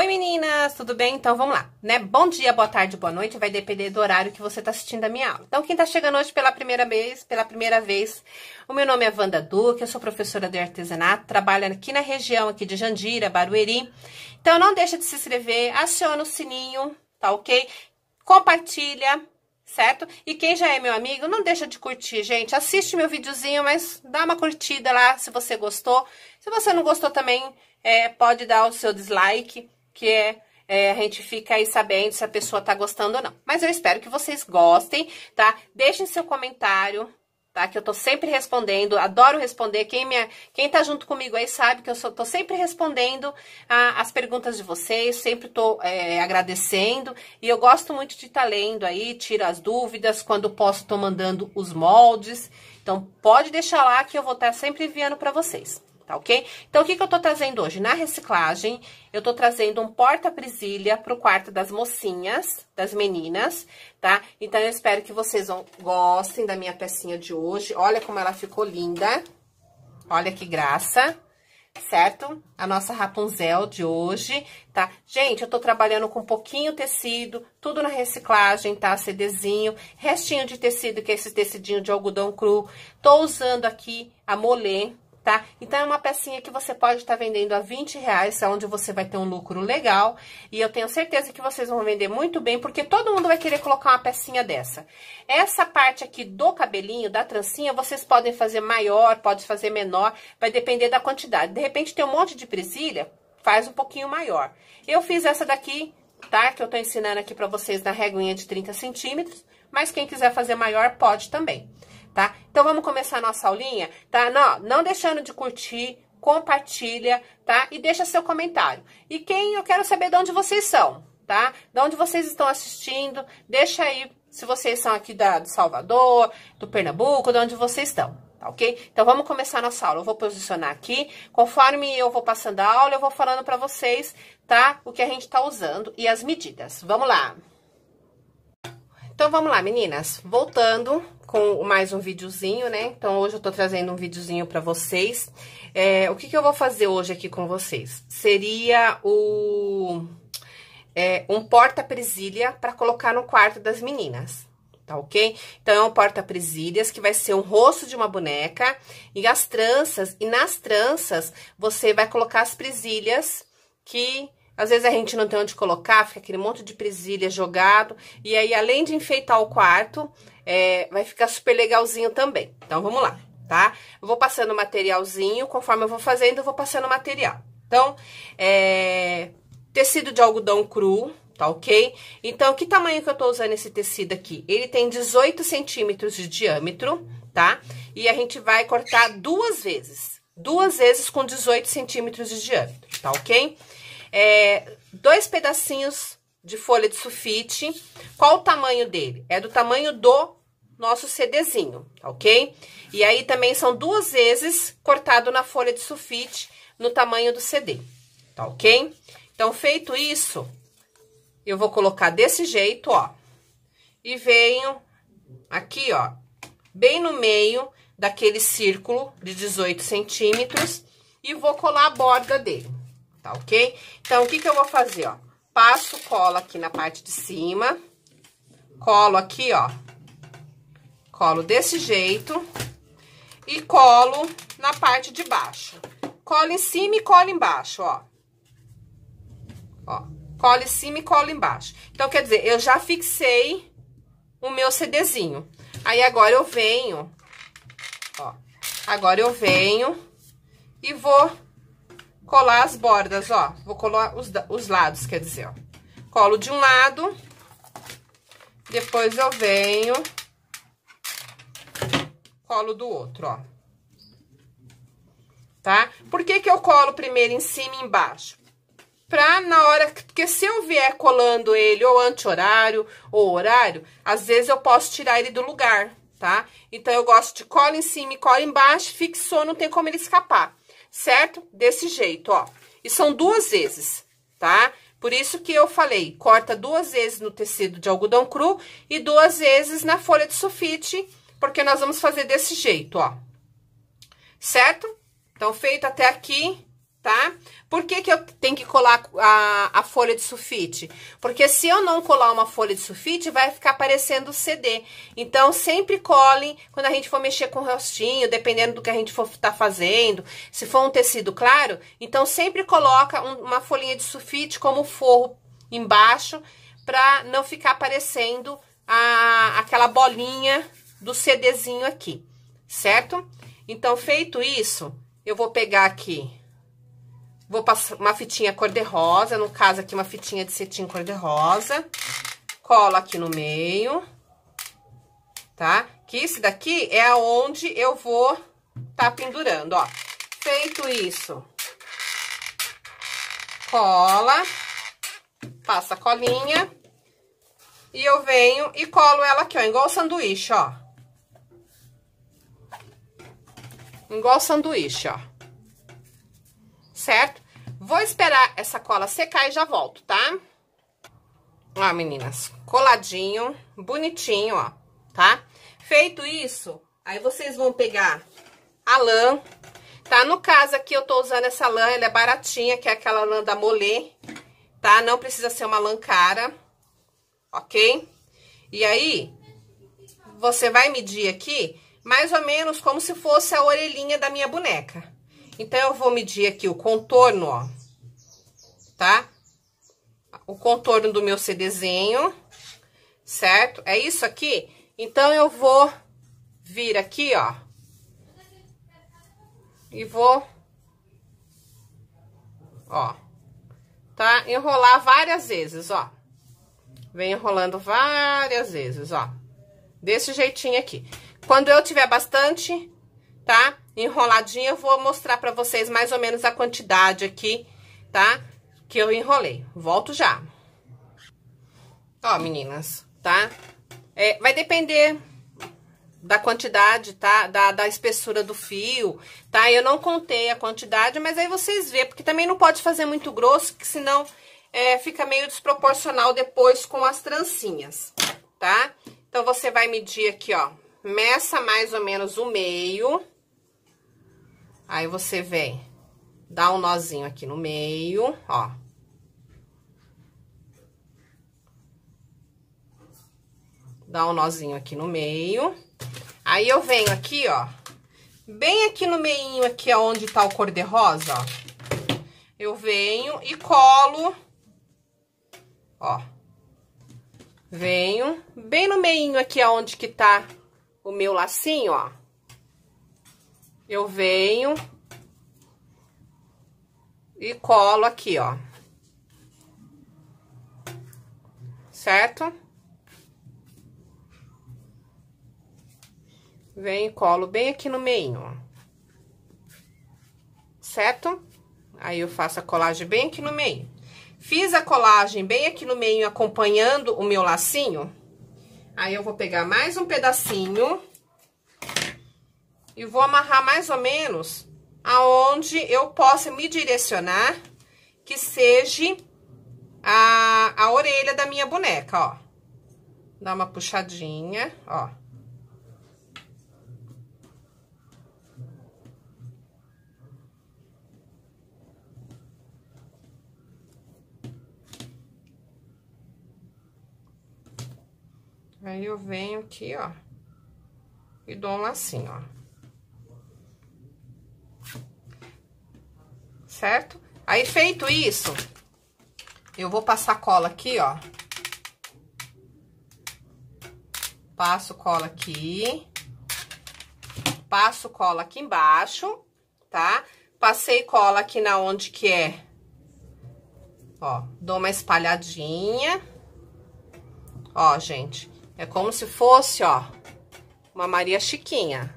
Oi meninas, tudo bem? Então vamos lá, né? Bom dia, boa tarde, boa noite, vai depender do horário que você está assistindo a minha aula. Então quem está chegando hoje pela primeira vez, pela primeira vez, o meu nome é Wanda Duque, eu sou professora de artesanato, trabalho aqui na região aqui de Jandira, Barueri. Então não deixa de se inscrever, aciona o sininho, tá ok? Compartilha, certo? E quem já é meu amigo, não deixa de curtir, gente. Assiste meu videozinho, mas dá uma curtida lá se você gostou. Se você não gostou também, é, pode dar o seu dislike, que é é, a gente fica aí sabendo se a pessoa tá gostando ou não. Mas eu espero que vocês gostem, tá? Deixem seu comentário, tá? Que eu tô sempre respondendo, adoro responder. Quem, me, quem tá junto comigo aí sabe que eu tô sempre respondendo a, ah, as perguntas de vocês, sempre tô é, agradecendo. E eu gosto muito de estar tá lendo aí, tiro as dúvidas, quando posso tô mandando os moldes. Então, pode deixar lá que eu vou estar tá sempre enviando para vocês tá ok? Então, o que, que eu tô trazendo hoje? Na reciclagem, eu tô trazendo um porta-presilha pro quarto das mocinhas, das meninas, tá? Então, eu espero que vocês gostem da minha pecinha de hoje. Olha como ela ficou linda. Olha que graça certo? A nossa Rapunzel de hoje, tá? Gente, eu tô trabalhando com pouquinho tecido, tudo na reciclagem, tá? CDzinho, restinho de tecido, que é esse tecidinho de algodão cru. Tô usando aqui a Molê, tá? Então, é uma pecinha que você pode estar tá vendendo a 20 reais, é onde você vai ter um lucro legal. E eu tenho certeza que vocês vão vender muito bem, porque todo mundo vai querer colocar uma pecinha dessa. Essa parte aqui do cabelinho, da trancinha, vocês podem fazer maior, pode fazer menor, vai depender da quantidade. De repente, tem um monte de presilha, faz um pouquinho maior. Eu fiz essa daqui, tá? Que eu tô ensinando aqui pra vocês na reguinha de 30 centímetros, mas quem quiser fazer maior, pode também tá? Então vamos começar a nossa aulinha, tá? Não, não deixando de curtir, compartilha, tá? E deixa seu comentário. E quem eu quero saber de onde vocês são, tá? De onde vocês estão assistindo, deixa aí se vocês são aqui da, do Salvador, do Pernambuco, de onde vocês estão, tá ok? Então, vamos começar a nossa aula. Eu vou posicionar aqui. Conforme eu vou passando a aula, eu vou falando para vocês, tá? O que a gente tá usando e as medidas. Vamos lá! Então, vamos lá, meninas. Voltando com mais um videozinho, né? Então, hoje eu tô trazendo um videozinho pra vocês. É, o que, que eu vou fazer hoje aqui com vocês? Seria o... É, um porta-presilha pra colocar no quarto das meninas, tá ok? Então, é um porta-presilhas que vai ser um rosto de uma boneca e as tranças. E nas tranças, você vai colocar as presilhas que... Às vezes a gente não tem onde colocar, fica aquele monte de presilha jogado. E aí, além de enfeitar o quarto, é, vai ficar super legalzinho também. Então, vamos lá, tá? Eu vou passando o materialzinho, conforme eu vou fazendo, eu vou passando o material. Então, é, tecido de algodão cru, tá ok? Então, que tamanho que eu tô usando esse tecido aqui? Ele tem 18 centímetros de diâmetro, tá? E a gente vai cortar duas vezes, duas vezes com 18 centímetros de diâmetro, tá ok? É, dois pedacinhos de folha de sulfite, qual o tamanho dele? É do tamanho do nosso CDzinho, tá ok? E aí também são duas vezes cortado na folha de sulfite no tamanho do CD, tá ok? Então, feito isso, eu vou colocar desse jeito, ó. E venho aqui, ó, bem no meio daquele círculo de 18 centímetros e vou colar a borda dele, tá ok? Então, o que que eu vou fazer, ó? Passo cola aqui na parte de cima, colo aqui, ó, Colo desse jeito e colo na parte de baixo. Colo em cima e colo embaixo, ó. Ó, colo em cima e colo embaixo. Então, quer dizer, eu já fixei o meu CDzinho. Aí, agora eu venho, ó, agora eu venho e vou colar as bordas, ó. Vou colar os, os lados, quer dizer, ó. Colo de um lado, depois eu venho colo do outro, ó. Tá? Por que que eu colo primeiro em cima e embaixo? Pra na hora... Porque se eu vier colando ele ou anti-horário ou horário, às vezes eu posso tirar ele do lugar, tá? Então, eu gosto de cola em cima e cola embaixo, fixou, não tem como ele escapar, certo? Desse jeito, ó. E são duas vezes, tá? Por isso que eu falei, corta duas vezes no tecido de algodão cru e duas vezes na folha de sulfite, porque nós vamos fazer desse jeito, ó. Certo? Então, feito até aqui, tá? Por que que eu tenho que colar a, a folha de sulfite? Porque se eu não colar uma folha de sulfite, vai ficar parecendo CD. Então, sempre colhem quando a gente for mexer com o rostinho, dependendo do que a gente for tá fazendo. Se for um tecido claro, então sempre coloca um, uma folhinha de sulfite como forro embaixo, pra não ficar parecendo a, aquela bolinha do CDzinho aqui, certo? Então, feito isso, eu vou pegar aqui, vou passar uma fitinha cor-de-rosa, no caso aqui uma fitinha de cetim cor-de-rosa, colo aqui no meio, tá? Que esse daqui é onde eu vou tá pendurando, ó. Feito isso, cola, passa a colinha, e eu venho e colo ela aqui, ó, igual sanduíche, ó. Igual sanduíche, ó. Certo? Vou esperar essa cola secar e já volto, tá? Ó, meninas, coladinho, bonitinho, ó, tá? Feito isso, aí vocês vão pegar a lã, tá? No caso aqui eu tô usando essa lã, ela é baratinha, que é aquela lã da Molê, tá? Não precisa ser uma lã cara, ok? E aí, você vai medir aqui mais ou menos como se fosse a orelhinha da minha boneca. Então, eu vou medir aqui o contorno, ó, tá? O contorno do meu CDzinho, certo? É isso aqui? Então, eu vou vir aqui, ó, e vou, ó, tá? Enrolar várias vezes, ó. Vem enrolando várias vezes, ó. Desse jeitinho aqui. Quando eu tiver bastante, tá? Enroladinha, eu vou mostrar pra vocês mais ou menos a quantidade aqui, tá? Que eu enrolei. Volto já. Ó, meninas, tá? É, vai depender da quantidade, tá? Da, da espessura do fio, tá? Eu não contei a quantidade, mas aí vocês vê, porque também não pode fazer muito grosso, que senão é, fica meio desproporcional depois com as trancinhas, tá? Então, você vai medir aqui, ó, meça mais ou menos o meio. Aí, você vem, dá um nozinho aqui no meio, ó. Dá um nozinho aqui no meio. Aí, eu venho aqui, ó, bem aqui no meinho, aqui onde tá o cor-de-rosa, ó. Eu venho e colo, ó. Venho bem no meinho aqui aonde que tá o meu lacinho, ó, eu venho e colo aqui, ó. Certo? Venho e colo bem aqui no meio, ó. Certo? Aí eu faço a colagem bem aqui no meio. Fiz a colagem bem aqui no meio, acompanhando o meu lacinho. Aí, eu vou pegar mais um pedacinho e vou amarrar mais ou menos aonde eu possa me direcionar que seja a, a orelha da minha boneca, ó. Dá uma puxadinha, ó. Aí, eu venho aqui, ó, e dou um lacinho, ó. Certo? Aí, feito isso, eu vou passar cola aqui, ó. Passo cola aqui. Passo cola aqui embaixo, tá? Passei cola aqui na onde que é. Ó, dou uma espalhadinha. Ó, gente. É como se fosse, ó, uma Maria Chiquinha.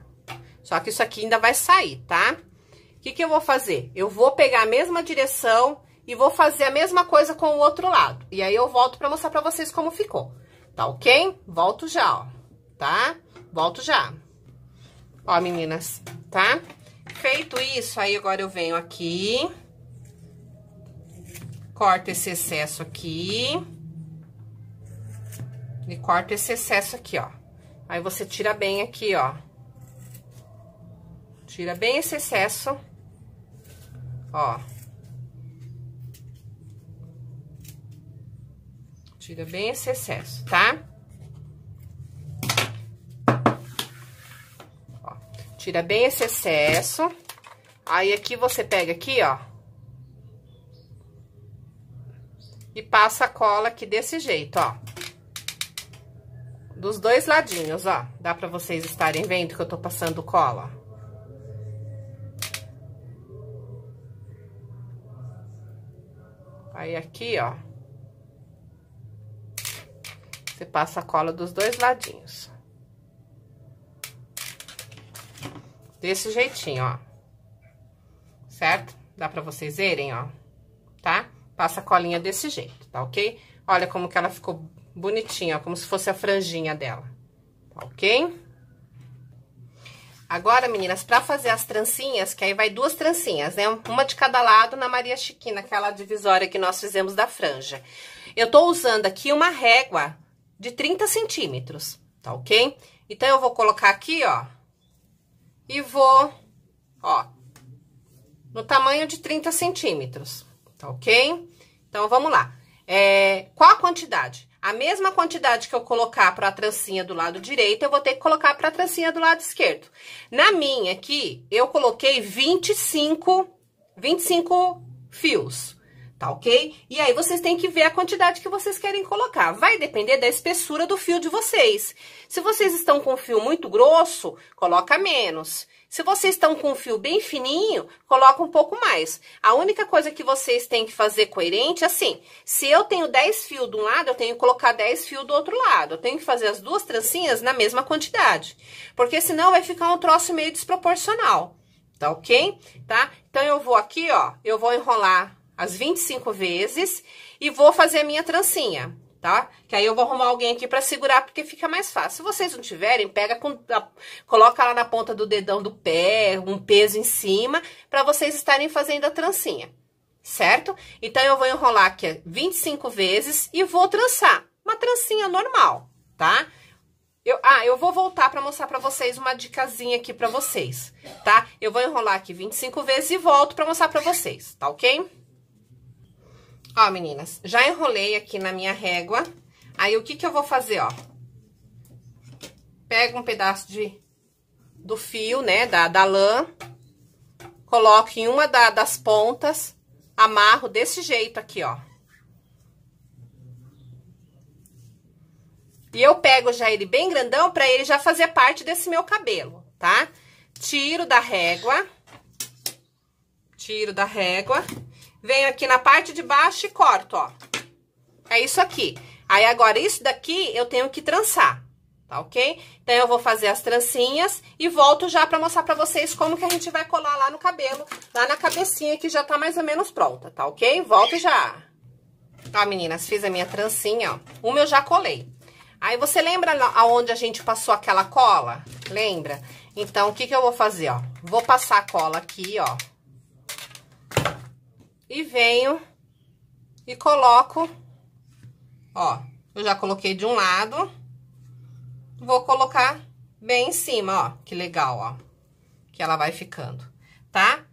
Só que isso aqui ainda vai sair, tá? O que, que eu vou fazer? Eu vou pegar a mesma direção e vou fazer a mesma coisa com o outro lado. E aí, eu volto pra mostrar pra vocês como ficou. Tá ok? Volto já, ó, tá? Volto já. Ó, meninas, tá? Feito isso, aí agora eu venho aqui... Corto esse excesso aqui e corta esse excesso aqui, ó. Aí você tira bem aqui, ó. Tira bem esse excesso. Ó. Tira bem esse excesso, tá? Ó. Tira bem esse excesso. Aí, aqui você pega aqui, ó. E passa a cola aqui desse jeito, ó. Dos dois ladinhos, ó. Dá pra vocês estarem vendo que eu tô passando cola. Aí, aqui, ó. Você passa a cola dos dois ladinhos. Desse jeitinho, ó. Certo? Dá pra vocês verem, ó. Tá? Passa a colinha desse jeito, tá ok? Olha como que ela ficou bonitinha, ó, como se fosse a franjinha dela, tá ok? Agora, meninas, pra fazer as trancinhas, que aí vai duas trancinhas, né? Uma de cada lado na Maria Chiquina, aquela divisória que nós fizemos da franja. Eu tô usando aqui uma régua de 30 centímetros, tá ok? Então, eu vou colocar aqui, ó, e vou, ó, no tamanho de 30 centímetros, tá ok? Então, vamos lá. É, qual a quantidade? A mesma quantidade que eu colocar para a trancinha do lado direito, eu vou ter que colocar para a trancinha do lado esquerdo. Na minha aqui, eu coloquei 25, 25 fios tá ok? E aí vocês têm que ver a quantidade que vocês querem colocar. Vai depender da espessura do fio de vocês. Se vocês estão com um fio muito grosso, coloca menos. Se vocês estão com um fio bem fininho, coloca um pouco mais. A única coisa que vocês têm que fazer coerente é assim, se eu tenho 10 fios de um lado, eu tenho que colocar 10 fios do outro lado. Eu tenho que fazer as duas trancinhas na mesma quantidade, porque senão vai ficar um troço meio desproporcional, tá ok? Tá? Então, eu vou aqui, ó, eu vou enrolar as 25 vezes e vou fazer a minha trancinha, tá? Que aí eu vou arrumar alguém aqui pra segurar, porque fica mais fácil. Se vocês não tiverem, pega com, a, coloca lá na ponta do dedão do pé, um peso em cima, pra vocês estarem fazendo a trancinha, certo? Então, eu vou enrolar aqui 25 vezes e vou trançar, uma trancinha normal, tá? Eu, ah, eu vou voltar pra mostrar pra vocês uma dicasinha aqui pra vocês, tá? Eu vou enrolar aqui 25 vezes e volto pra mostrar pra vocês, tá ok? Ó, meninas, já enrolei aqui na minha régua. Aí, o que que eu vou fazer, ó? Pego um pedaço de, do fio, né, da, da lã. Coloco em uma da, das pontas. Amarro desse jeito aqui, ó. E eu pego já ele bem grandão pra ele já fazer parte desse meu cabelo, tá? Tiro da régua. Tiro da régua venho aqui na parte de baixo e corto, ó. É isso aqui. Aí, agora, isso daqui eu tenho que trançar, tá ok? Então, eu vou fazer as trancinhas e volto já pra mostrar pra vocês como que a gente vai colar lá no cabelo, lá na cabecinha, que já tá mais ou menos pronta, tá ok? Volto já. Ó, meninas, fiz a minha trancinha, ó. Uma eu já colei. Aí, você lembra aonde a gente passou aquela cola? Lembra? Então, o que que eu vou fazer, ó? Vou passar a cola aqui, ó e venho e coloco, ó, eu já coloquei de um lado, vou colocar bem em cima, ó, que legal, ó, que ela vai ficando, tá?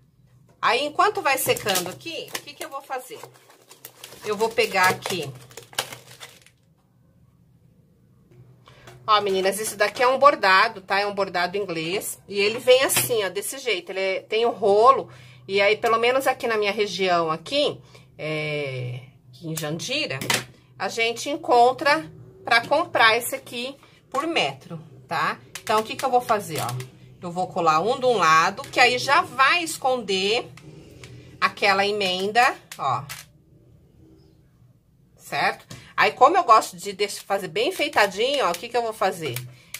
Aí, enquanto vai secando aqui, o que que eu vou fazer? Eu vou pegar aqui... Ó, meninas, isso daqui é um bordado, tá? É um bordado inglês, e ele vem assim, ó, desse jeito, ele é, tem o um rolo... E aí, pelo menos aqui na minha região, aqui, é, aqui em Jandira, a gente encontra para comprar esse aqui por metro, tá? Então, o que que eu vou fazer, ó? Eu vou colar um de um lado, que aí já vai esconder aquela emenda, ó. Certo? Aí, como eu gosto de fazer bem enfeitadinho, ó, o que que eu vou fazer?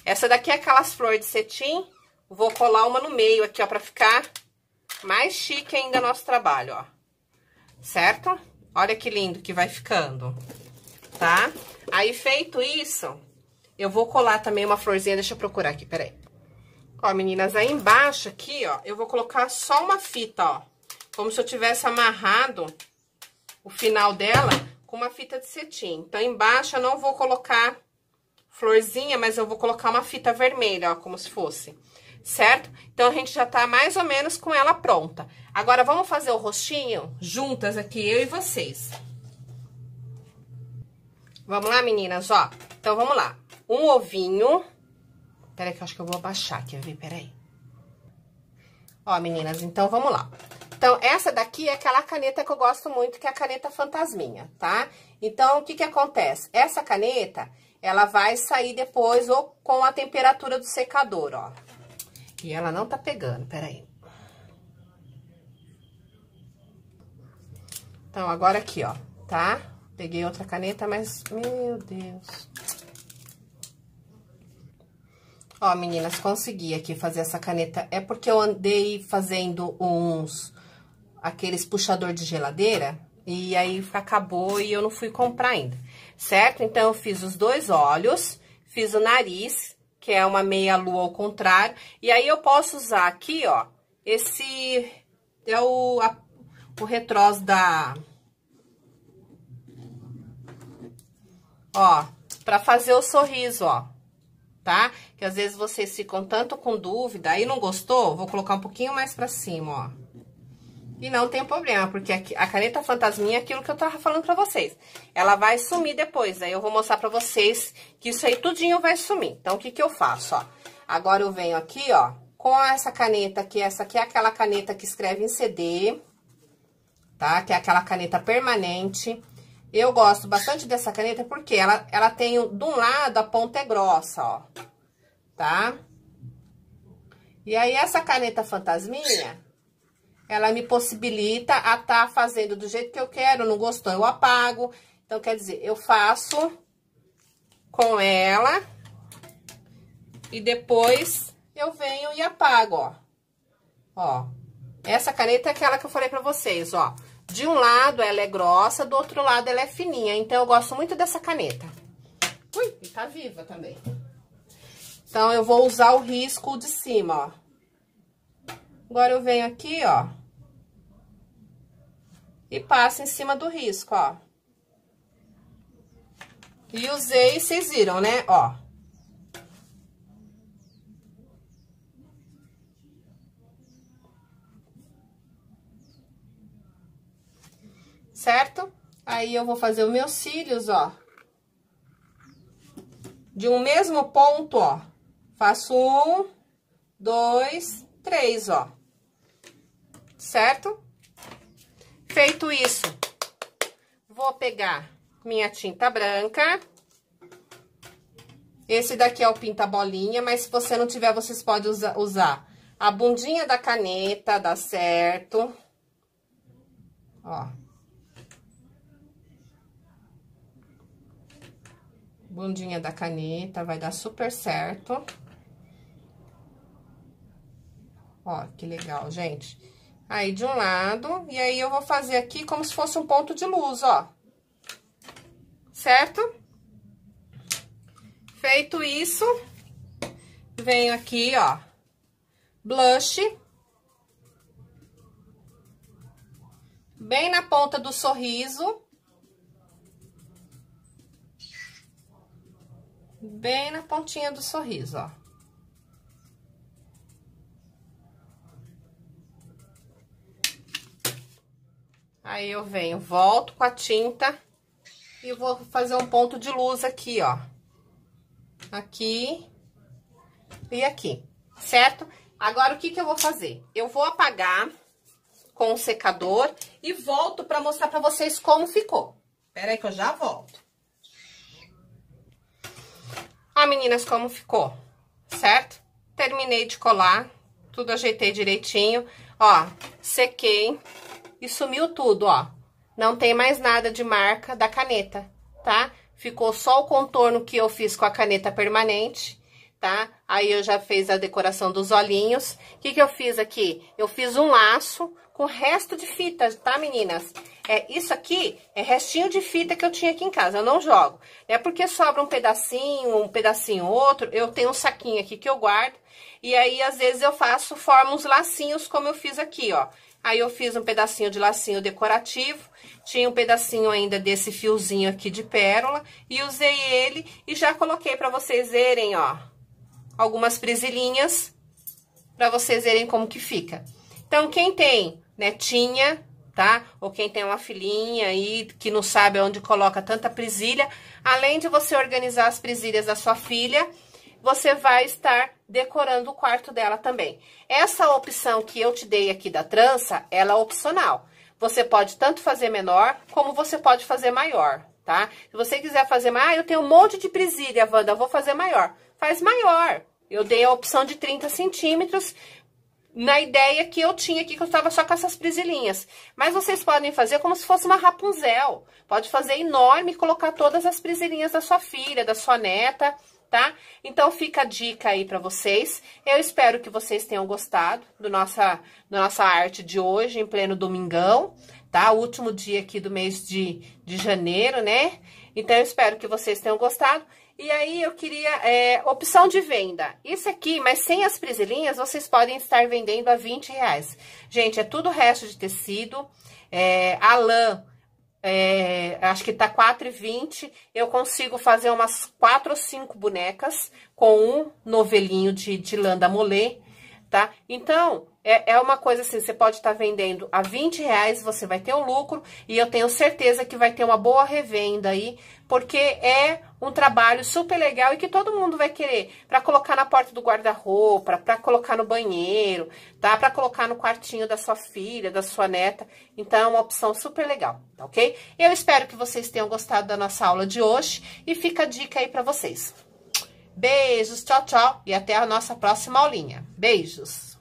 Essa daqui é aquelas flores de cetim, vou colar uma no meio aqui, ó, pra ficar mais chique ainda nosso trabalho, ó. Certo? Olha que lindo que vai ficando, tá? Aí, feito isso, eu vou colar também uma florzinha, deixa eu procurar aqui, peraí. Ó, meninas, aí embaixo aqui, ó, eu vou colocar só uma fita, ó. Como se eu tivesse amarrado o final dela com uma fita de cetim. Então, embaixo eu não vou colocar florzinha, mas eu vou colocar uma fita vermelha, ó, como se fosse certo? Então, a gente já tá mais ou menos com ela pronta. Agora, vamos fazer o rostinho juntas aqui, eu e vocês. Vamos lá, meninas, ó. Então, vamos lá. Um ovinho. Peraí que eu acho que eu vou abaixar aqui, vi? Peraí. Ó, meninas, então, vamos lá. Então, essa daqui é aquela caneta que eu gosto muito, que é a caneta fantasminha, tá? Então, o que que acontece? Essa caneta, ela vai sair depois ou com a temperatura do secador, ó. E ela não tá pegando, peraí. Então, agora aqui, ó, tá? Peguei outra caneta, mas, meu Deus. Ó, meninas, consegui aqui fazer essa caneta. É porque eu andei fazendo uns, aqueles puxador de geladeira, e aí acabou e eu não fui comprar ainda, certo? Então, eu fiz os dois olhos, fiz o nariz, que é uma meia lua ao contrário. E aí eu posso usar aqui, ó, esse é o, a, o retrós da... Ó, pra fazer o sorriso, ó, tá? Que às vezes vocês ficam tanto com dúvida, aí não gostou, vou colocar um pouquinho mais pra cima, ó. E não tem problema, porque a caneta fantasminha é aquilo que eu tava falando pra vocês. Ela vai sumir depois, aí eu vou mostrar pra vocês que isso aí tudinho vai sumir. Então, o que que eu faço, ó? Agora eu venho aqui, ó, com essa caneta aqui, essa aqui é aquela caneta que escreve em CD, tá? Que é aquela caneta permanente. Eu gosto bastante dessa caneta porque ela, ela tem, de um lado, a ponta é grossa, ó, tá? E aí, essa caneta fantasminha ela me possibilita a tá fazendo do jeito que eu quero, não gostou, eu apago. Então, quer dizer, eu faço com ela e depois eu venho e apago, ó. Ó, essa caneta é aquela que eu falei pra vocês, ó. De um lado ela é grossa, do outro lado ela é fininha, então eu gosto muito dessa caneta. Ui, e tá viva também. Então, eu vou usar o risco de cima, ó. Agora, eu venho aqui, ó e passo em cima do risco, ó. E usei, vocês viram, né? Ó. Certo? Aí, eu vou fazer os meus cílios, ó. De um mesmo ponto, ó. Faço um, dois, três, ó. Certo? Feito isso, vou pegar minha tinta branca. Esse daqui é o pinta bolinha, mas se você não tiver, vocês podem usa usar a bundinha da caneta, dá certo. Ó. Bundinha da caneta, vai dar super certo. Ó, que legal, gente. Aí, de um lado, e aí eu vou fazer aqui como se fosse um ponto de luz, ó. Certo? Feito isso, venho aqui, ó, blush. Bem na ponta do sorriso. Bem na pontinha do sorriso, ó. Aí eu venho, volto com a tinta e vou fazer um ponto de luz aqui, ó. Aqui e aqui, certo? Agora, o que que eu vou fazer? Eu vou apagar com o secador e volto pra mostrar pra vocês como ficou. Pera aí que eu já volto. Ah, meninas, como ficou, certo? Terminei de colar, tudo ajeitei direitinho, ó, sequei, e sumiu tudo, ó. Não tem mais nada de marca da caneta, tá? Ficou só o contorno que eu fiz com a caneta permanente, tá? Aí eu já fiz a decoração dos olhinhos. O que que eu fiz aqui? Eu fiz um laço com resto de fita, tá, meninas? É, isso aqui é restinho de fita que eu tinha aqui em casa, eu não jogo. É porque sobra um pedacinho, um pedacinho outro, eu tenho um saquinho aqui que eu guardo. E aí, às vezes, eu faço, formo uns lacinhos, como eu fiz aqui, ó. Aí eu fiz um pedacinho de lacinho decorativo, tinha um pedacinho ainda desse fiozinho aqui de pérola e usei ele e já coloquei para vocês verem, ó, algumas presilhinhas para vocês verem como que fica. Então, quem tem netinha, tá? Ou quem tem uma filhinha aí que não sabe onde coloca tanta presilha, além de você organizar as presilhas da sua filha, você vai estar decorando o quarto dela também. Essa opção que eu te dei aqui da trança, ela é opcional. Você pode tanto fazer menor, como você pode fazer maior, tá? Se você quiser fazer maior, ah, eu tenho um monte de presilha, Wanda, vou fazer maior. Faz maior. Eu dei a opção de 30 centímetros, na ideia que eu tinha aqui, que eu estava só com essas prisilinhas. Mas vocês podem fazer como se fosse uma Rapunzel. Pode fazer enorme e colocar todas as prisilinhas da sua filha, da sua neta tá? Então fica a dica aí para vocês. Eu espero que vocês tenham gostado do nossa, da nossa arte de hoje, em pleno domingão, tá? O último dia aqui do mês de, de janeiro, né? Então eu espero que vocês tenham gostado. E aí, eu queria... É, opção de venda. Isso aqui, mas sem as presilhinhas, vocês podem estar vendendo a 20 reais. Gente, é tudo resto de tecido. É, a lã é, acho que tá 4,20, eu consigo fazer umas quatro ou cinco bonecas com um novelinho de, de lã da tá? Então, é, é uma coisa assim, você pode estar tá vendendo a 20 reais, você vai ter um lucro, e eu tenho certeza que vai ter uma boa revenda aí, porque é um trabalho super legal e que todo mundo vai querer para colocar na porta do guarda-roupa, para colocar no banheiro, tá? Para colocar no quartinho da sua filha, da sua neta. Então é uma opção super legal, tá OK? Eu espero que vocês tenham gostado da nossa aula de hoje e fica a dica aí para vocês. Beijos, tchau, tchau e até a nossa próxima aulinha. Beijos!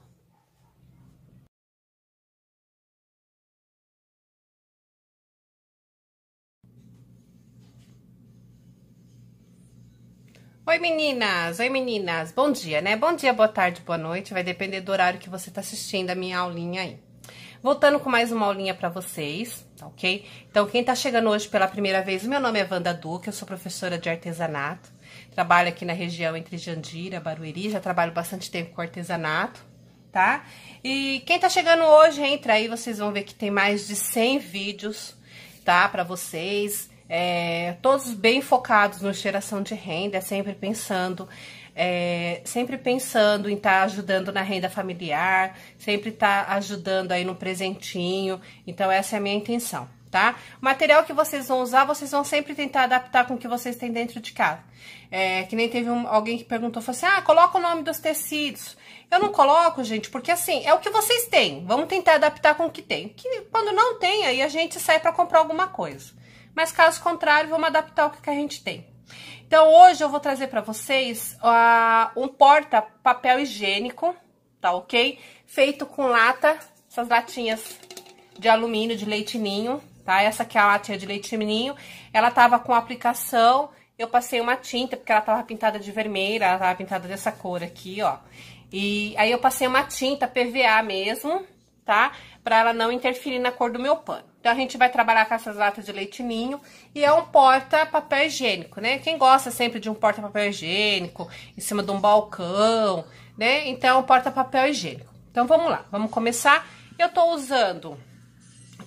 Oi meninas, oi meninas, bom dia, né? Bom dia, boa tarde, boa noite, vai depender do horário que você tá assistindo a minha aulinha aí. Voltando com mais uma aulinha para vocês, tá ok? Então, quem tá chegando hoje pela primeira vez, meu nome é Wanda Duque, eu sou professora de artesanato. Trabalho aqui na região entre Jandira, Barueri, já trabalho bastante tempo com artesanato, tá? E quem tá chegando hoje, entra aí, vocês vão ver que tem mais de 100 vídeos, tá? Pra vocês, é, todos bem focados no geração de renda, é sempre pensando é, sempre pensando em estar tá ajudando na renda familiar, sempre estar tá ajudando aí no presentinho. Então, essa é a minha intenção tá? O material que vocês vão usar, vocês vão sempre tentar adaptar com o que vocês têm dentro de casa. É, que nem teve um, alguém que perguntou, falou assim, ah, coloca o nome dos tecidos. Eu não coloco, gente, porque assim, é o que vocês têm. Vamos tentar adaptar com o que tem. Que, quando não tem, aí a gente sai para comprar alguma coisa. Mas caso contrário, vamos adaptar o que, que a gente tem. Então, hoje eu vou trazer para vocês uh, um porta-papel higiênico, tá ok? Feito com lata, essas latinhas de alumínio, de leitinho tá? Essa que é a latinha de leite menino, ela tava com aplicação, eu passei uma tinta, porque ela tava pintada de vermelha, ela tava pintada dessa cor aqui, ó. E aí eu passei uma tinta PVA mesmo, tá? Pra ela não interferir na cor do meu pano. Então, a gente vai trabalhar com essas latas de leite ninho e é um porta-papel higiênico, né? Quem gosta sempre de um porta-papel higiênico, em cima de um balcão, né? Então, é porta-papel higiênico. Então, vamos lá, vamos começar. Eu tô usando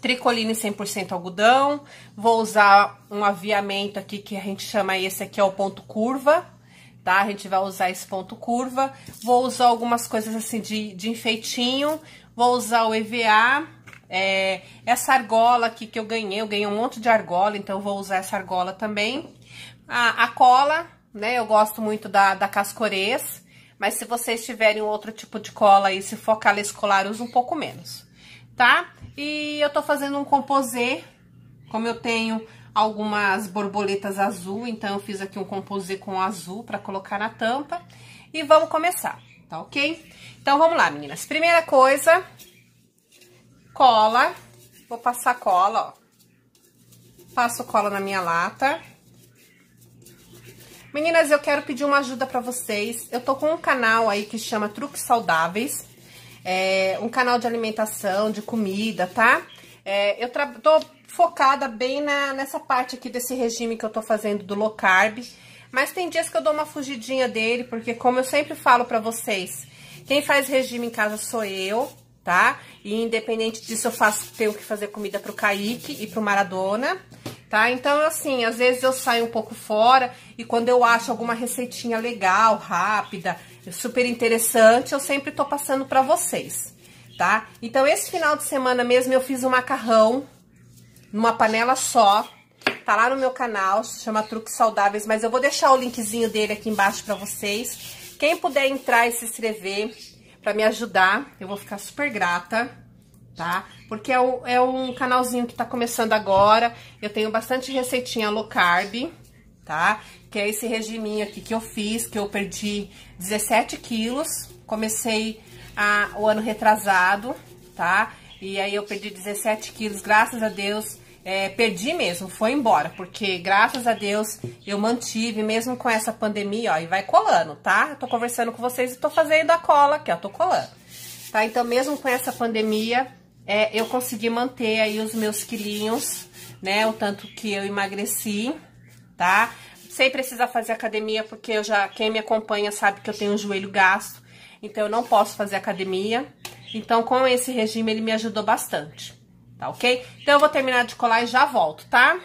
tricoline 100% algodão. Vou usar um aviamento aqui que a gente chama esse aqui é o ponto curva, tá? A gente vai usar esse ponto curva. Vou usar algumas coisas assim de, de enfeitinho. Vou usar o EVA. É, essa argola aqui que eu ganhei, eu ganhei um monte de argola, então vou usar essa argola também. A, a cola, né? Eu gosto muito da, da Cascorez, mas se vocês tiverem outro tipo de cola aí, se for cola escolar, usa um pouco menos, tá? E eu tô fazendo um composê, como eu tenho algumas borboletas azul, então eu fiz aqui um composê com azul para colocar na tampa. E vamos começar, tá ok? Então, vamos lá, meninas. Primeira coisa, cola. Vou passar cola, ó. Passo cola na minha lata. Meninas, eu quero pedir uma ajuda para vocês. Eu tô com um canal aí que chama Truques Saudáveis é, um canal de alimentação, de comida, tá? É, eu tô focada bem na, nessa parte aqui desse regime que eu tô fazendo do low carb, mas tem dias que eu dou uma fugidinha dele, porque como eu sempre falo pra vocês, quem faz regime em casa sou eu, tá? E independente disso, eu faço, tenho que fazer comida pro Kaique e pro Maradona, tá? Então, assim, às vezes eu saio um pouco fora e quando eu acho alguma receitinha legal, rápida, super interessante, eu sempre tô passando para vocês, tá? Então, esse final de semana mesmo eu fiz um macarrão numa panela só, tá lá no meu canal, se chama Truques Saudáveis, mas eu vou deixar o linkzinho dele aqui embaixo para vocês. Quem puder entrar e se inscrever para me ajudar, eu vou ficar super grata, tá? Porque é, o, é um canalzinho que tá começando agora, eu tenho bastante receitinha low carb, tá? que é esse regiminho aqui que eu fiz, que eu perdi 17 quilos. Comecei a, o ano retrasado, tá? E aí eu perdi 17 quilos, graças a Deus, é, perdi mesmo, foi embora, porque graças a Deus eu mantive, mesmo com essa pandemia, ó, e vai colando, tá? Eu tô conversando com vocês e tô fazendo a cola aqui, ó, tô colando. Tá? Então, mesmo com essa pandemia, é, eu consegui manter aí os meus quilinhos, né? O tanto que eu emagreci, tá? sem precisar fazer academia, porque eu já quem me acompanha sabe que eu tenho um joelho gasto, então eu não posso fazer academia. Então, com esse regime, ele me ajudou bastante, tá ok? Então, eu vou terminar de colar e já volto, tá?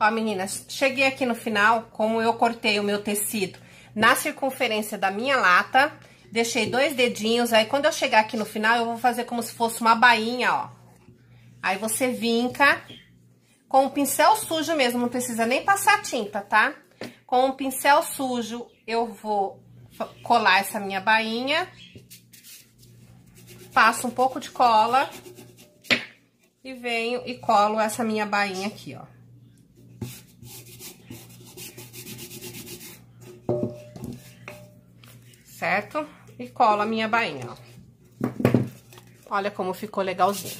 Ó, meninas, cheguei aqui no final, como eu cortei o meu tecido na circunferência da minha lata, deixei dois dedinhos, aí quando eu chegar aqui no final, eu vou fazer como se fosse uma bainha, ó. Aí você vinca com o pincel sujo mesmo, não precisa nem passar tinta, tá? Com o pincel sujo, eu vou colar essa minha bainha. Passo um pouco de cola. E venho e colo essa minha bainha aqui, ó. certo? E colo a minha bainha, ó. Olha como ficou legalzinho,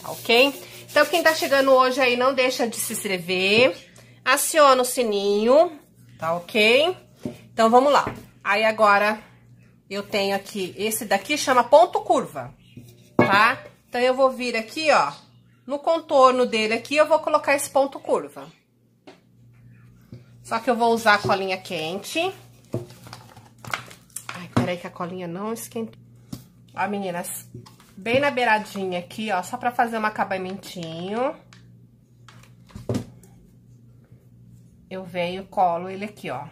tá ok? Então, quem tá chegando hoje aí, não deixa de se inscrever. Aciona o sininho, tá ok? Então, vamos lá. Aí, agora, eu tenho aqui, esse daqui chama ponto curva, tá? Então, eu vou vir aqui, ó, no contorno dele aqui, eu vou colocar esse ponto curva. Só que eu vou usar a colinha quente. Ai, peraí que a colinha não esquentou. Ó, meninas, bem na beiradinha aqui, ó, só pra fazer um acabamentinho. Eu venho colo ele aqui, ó.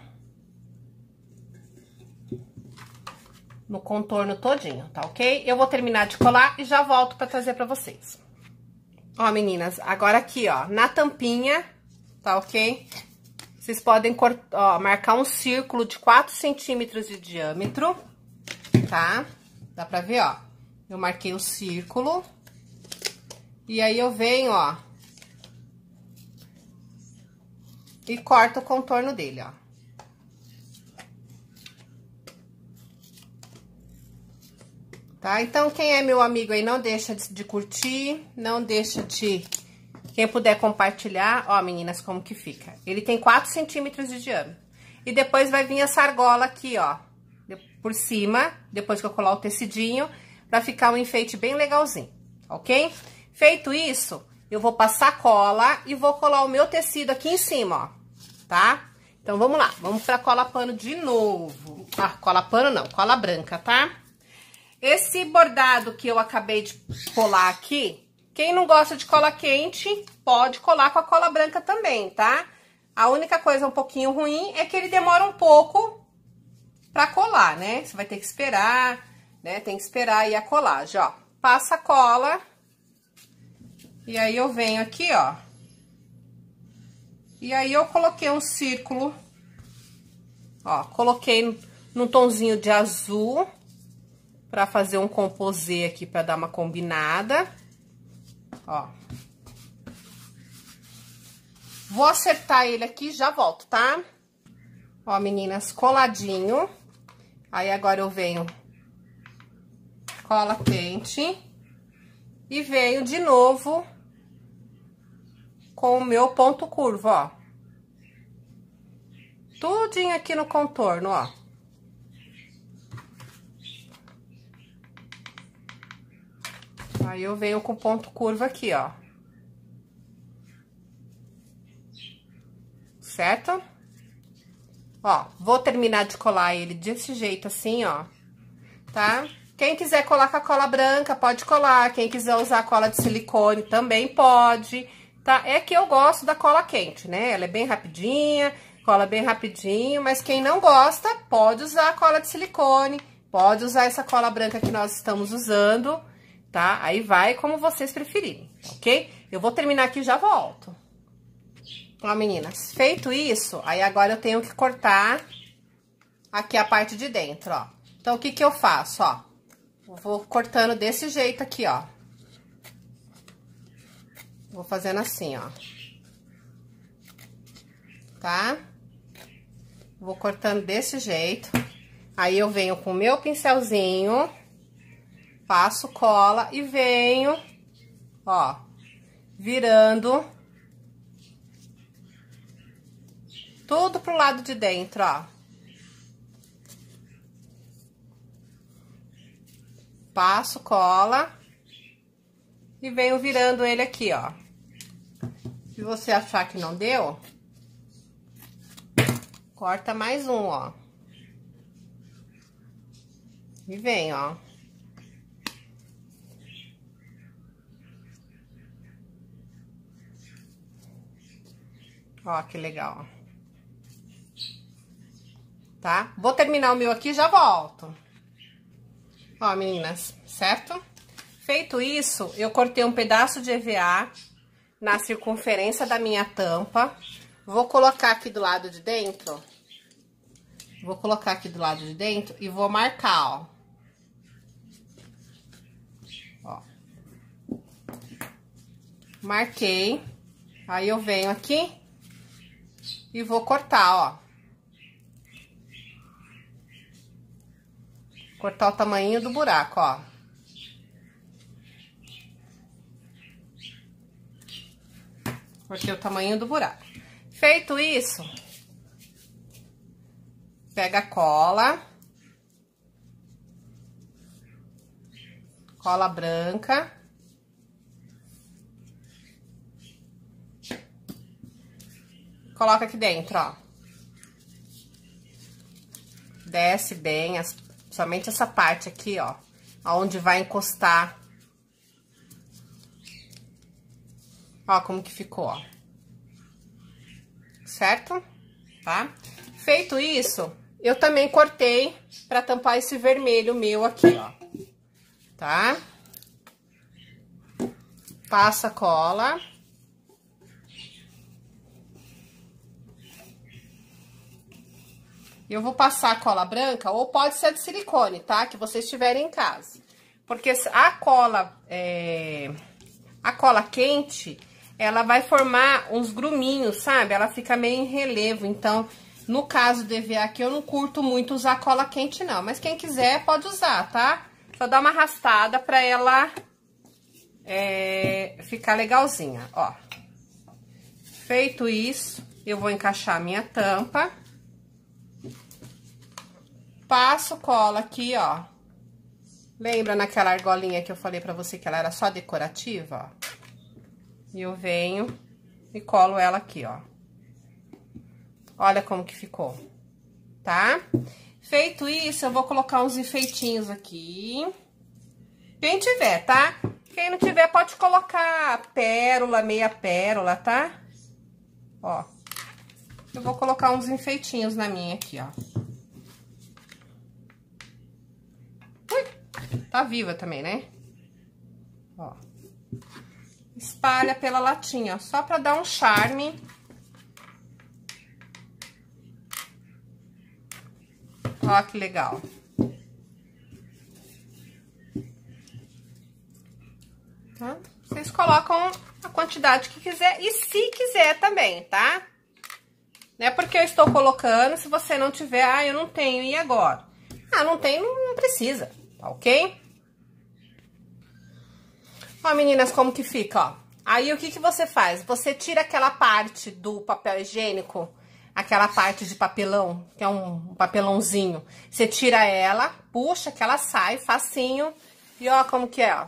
No contorno todinho, tá ok? Eu vou terminar de colar e já volto pra trazer pra vocês. Ó, meninas, agora aqui, ó, na tampinha, tá ok? Vocês podem ó, marcar um círculo de 4 centímetros de diâmetro, tá? Dá pra ver, ó. Eu marquei o círculo. E aí, eu venho, ó. E corto o contorno dele, ó. Tá? Então, quem é meu amigo aí, não deixa de curtir, não deixa de... Quem puder compartilhar, ó, meninas, como que fica. Ele tem 4 centímetros de diâmetro. E depois vai vir essa argola aqui, ó, por cima, depois que eu colar o tecidinho para ficar um enfeite bem legalzinho, ok? Feito isso, eu vou passar cola e vou colar o meu tecido aqui em cima, ó, tá? Então, vamos lá, vamos pra cola pano de novo. Ah, cola pano não, cola branca, tá? Esse bordado que eu acabei de colar aqui, quem não gosta de cola quente, pode colar com a cola branca também, tá? A única coisa um pouquinho ruim é que ele demora um pouco pra colar, né? Você vai ter que esperar né? Tem que esperar aí a colagem, ó. Passa a cola. E aí, eu venho aqui, ó. E aí, eu coloquei um círculo, ó, coloquei num tonzinho de azul, pra fazer um composê aqui, pra dar uma combinada, ó. Vou acertar ele aqui e já volto, tá? Ó, meninas, coladinho. Aí, agora eu venho cola quente. E venho de novo com o meu ponto curvo, ó. Tudinho aqui no contorno, ó. Aí eu venho com ponto curvo aqui, ó. Certo? Ó, vou terminar de colar ele desse jeito assim, ó. Tá? Quem quiser colar com a cola branca, pode colar. Quem quiser usar cola de silicone, também pode, tá? É que eu gosto da cola quente, né? Ela é bem rapidinha, cola bem rapidinho, mas quem não gosta, pode usar a cola de silicone, pode usar essa cola branca que nós estamos usando, tá? Aí vai como vocês preferirem, ok? Eu vou terminar aqui e já volto. Ó, meninas, feito isso, aí agora eu tenho que cortar aqui a parte de dentro, ó. Então, o que que eu faço, ó? Vou cortando desse jeito aqui, ó. Vou fazendo assim, ó. Tá? Vou cortando desse jeito. Aí, eu venho com o meu pincelzinho, passo cola e venho, ó, virando tudo pro lado de dentro, ó. Passo, cola. E venho virando ele aqui, ó. Se você achar que não deu, corta mais um, ó. E vem, ó. Ó, que legal, Tá? Vou terminar o meu aqui e já volto. Ó, meninas, certo? Feito isso, eu cortei um pedaço de EVA na circunferência da minha tampa. Vou colocar aqui do lado de dentro. Vou colocar aqui do lado de dentro e vou marcar, ó. ó. Marquei. Aí eu venho aqui e vou cortar, ó. cortar o tamanho do buraco, ó. Cortei o tamanho do buraco. Feito isso, pega a cola. Cola branca. Coloca aqui dentro, ó. Desce bem as Somente essa parte aqui, ó. Aonde vai encostar. Ó como que ficou, ó. Certo? Tá? Feito isso, eu também cortei pra tampar esse vermelho meu aqui, ó. Tá? Passa cola. Eu vou passar cola branca, ou pode ser de silicone, tá? Que vocês tiverem em casa. Porque a cola, é... a cola quente, ela vai formar uns gruminhos, sabe? Ela fica meio em relevo, então... No caso do EVA aqui, eu não curto muito usar cola quente, não. Mas quem quiser, pode usar, tá? Só dá uma arrastada pra ela é, ficar legalzinha, ó. Feito isso, eu vou encaixar a minha tampa passo cola aqui, ó. Lembra naquela argolinha que eu falei pra você que ela era só decorativa, ó? E eu venho e colo ela aqui, ó. Olha como que ficou, tá? Feito isso, eu vou colocar uns enfeitinhos aqui. Quem tiver, tá? Quem não tiver, pode colocar pérola, meia pérola, tá? Ó. Eu vou colocar uns enfeitinhos na minha aqui, ó. Tá viva também, né? Ó. Espalha pela latinha, ó, só pra dar um charme. Ó, que legal. Tá? Vocês colocam a quantidade que quiser e se quiser também, tá? Não é porque eu estou colocando, se você não tiver, ah, eu não tenho, e agora? Ah, não tem, não precisa tá ok? Ó, meninas, como que fica, ó. Aí, o que que você faz? Você tira aquela parte do papel higiênico, aquela parte de papelão, que é um papelãozinho. Você tira ela, puxa que ela sai facinho e ó como que é, ó.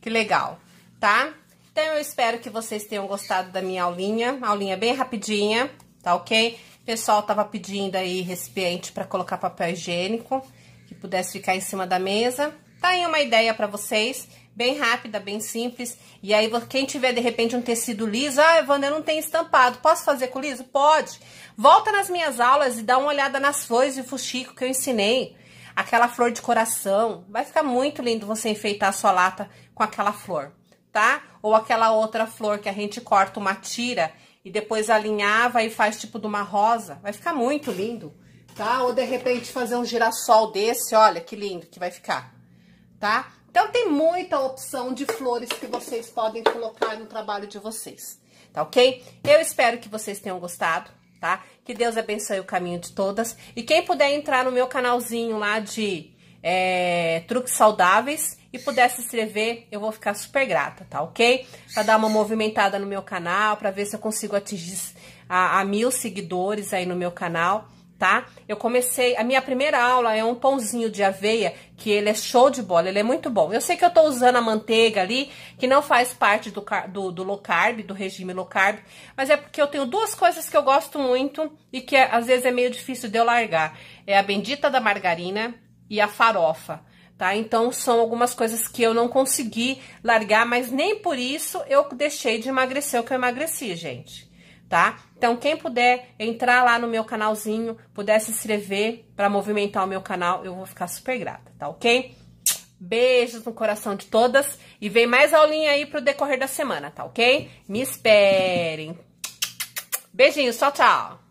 Que legal, tá? Então, eu espero que vocês tenham gostado da minha aulinha, aulinha bem rapidinha, tá ok? O pessoal tava pedindo aí recipiente para colocar papel higiênico que pudesse ficar em cima da mesa. Tá aí uma ideia para vocês, bem rápida, bem simples. E aí, quem tiver, de repente, um tecido liso, ah, Evandro, não tem estampado, posso fazer com liso? Pode. Volta nas minhas aulas e dá uma olhada nas flores de fuxico que eu ensinei. Aquela flor de coração. Vai ficar muito lindo você enfeitar a sua lata com aquela flor, tá? Ou aquela outra flor que a gente corta uma tira e depois alinhava e faz tipo de uma rosa. Vai ficar muito lindo tá? Ou de repente fazer um girassol desse, olha que lindo que vai ficar, tá? Então tem muita opção de flores que vocês podem colocar no trabalho de vocês, tá ok? Eu espero que vocês tenham gostado, tá? Que Deus abençoe o caminho de todas. E quem puder entrar no meu canalzinho lá de é, truques saudáveis e puder se inscrever, eu vou ficar super grata, tá ok? Pra dar uma movimentada no meu canal, pra ver se eu consigo atingir a, a mil seguidores aí no meu canal tá? Eu comecei, a minha primeira aula é um pãozinho de aveia, que ele é show de bola, ele é muito bom. Eu sei que eu tô usando a manteiga ali, que não faz parte do, do, do low carb, do regime low carb, mas é porque eu tenho duas coisas que eu gosto muito e que é, às vezes é meio difícil de eu largar. É a bendita da margarina e a farofa. Tá? Então, são algumas coisas que eu não consegui largar, mas nem por isso eu deixei de emagrecer o que eu emagreci, gente, tá? Então, quem puder entrar lá no meu canalzinho, puder se inscrever para movimentar o meu canal, eu vou ficar super grata, tá ok? Beijos no coração de todas e vem mais aulinha aí pro decorrer da semana, tá ok? Me esperem. Beijinhos, tchau, tchau.